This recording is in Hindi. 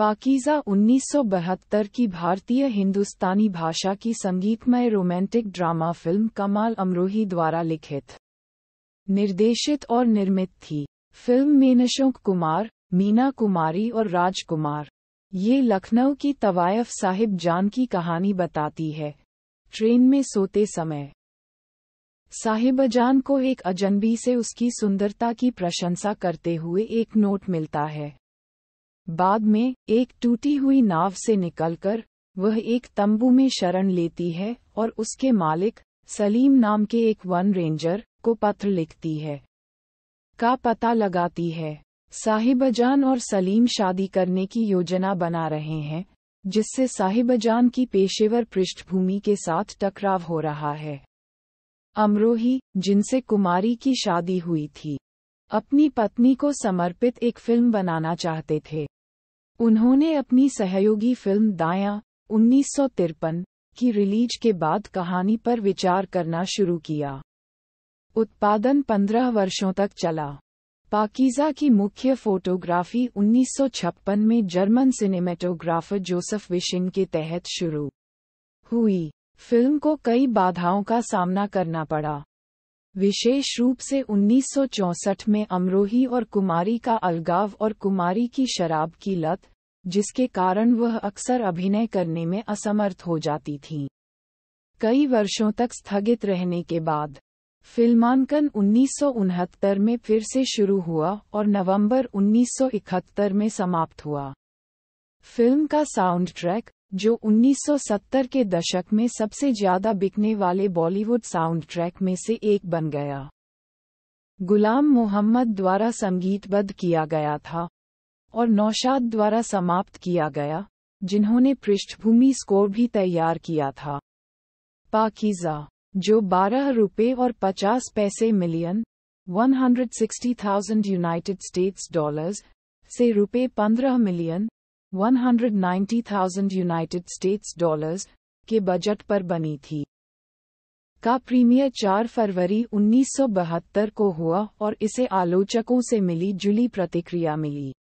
पाकिज़ा 1972 की भारतीय हिंदुस्तानी भाषा की संगीतमय रोमांटिक ड्रामा फिल्म कमाल अमरोही द्वारा लिखित निर्देशित और निर्मित थी फिल्म में नशोक कुमार मीना कुमारी और राजकुमार ये लखनऊ की तवायफ साहिब जान की कहानी बताती है ट्रेन में सोते समय साहिबजान को एक अजनबी से उसकी सुंदरता की प्रशंसा करते हुए एक नोट मिलता है बाद में एक टूटी हुई नाव से निकलकर वह एक तंबू में शरण लेती है और उसके मालिक सलीम नाम के एक वन रेंजर को पत्र लिखती है का पता लगाती है साहिबजान और सलीम शादी करने की योजना बना रहे हैं जिससे साहिबजान की पेशेवर पृष्ठभूमि के साथ टकराव हो रहा है अमरोही जिनसे कुमारी की शादी हुई थी अपनी पत्नी को समर्पित एक फिल्म बनाना चाहते थे उन्होंने अपनी सहयोगी फिल्म दाया उन्नीस की रिलीज के बाद कहानी पर विचार करना शुरू किया उत्पादन पंद्रह वर्षों तक चला पाकिजा की मुख्य फोटोग्राफी 1956 में जर्मन सिनेमेटोग्राफर जोसेफ विशिन के तहत शुरू हुई फिल्म को कई बाधाओं का सामना करना पड़ा विशेष रूप से 1964 में अमरोही और कुमारी का अलगाव और कुमारी की शराब की लत जिसके कारण वह अक्सर अभिनय करने में असमर्थ हो जाती थीं। कई वर्षों तक स्थगित रहने के बाद फिल्मांकन उन्नीस में फिर से शुरू हुआ और नवंबर 1971 में समाप्त हुआ फिल्म का साउंड ट्रैक जो 1970 के दशक में सबसे ज्यादा बिकने वाले बॉलीवुड साउंड ट्रैक में से एक बन गया गुलाम मोहम्मद द्वारा संगीतबद्ध किया गया था और नौशाद द्वारा समाप्त किया गया जिन्होंने पृष्ठभूमि स्कोर भी तैयार किया था पाकिजा जो बारह रुपये और पचास पैसे मिलियन 160,000 यूनाइटेड स्टेट्स डॉलर्स से रुपये पंद्रह मिलियन 190,000 यूनाइटेड स्टेट्स डॉलर्स के बजट पर बनी थी का प्रीमियर 4 फरवरी 1972 को हुआ और इसे आलोचकों से मिली जुली प्रतिक्रिया मिली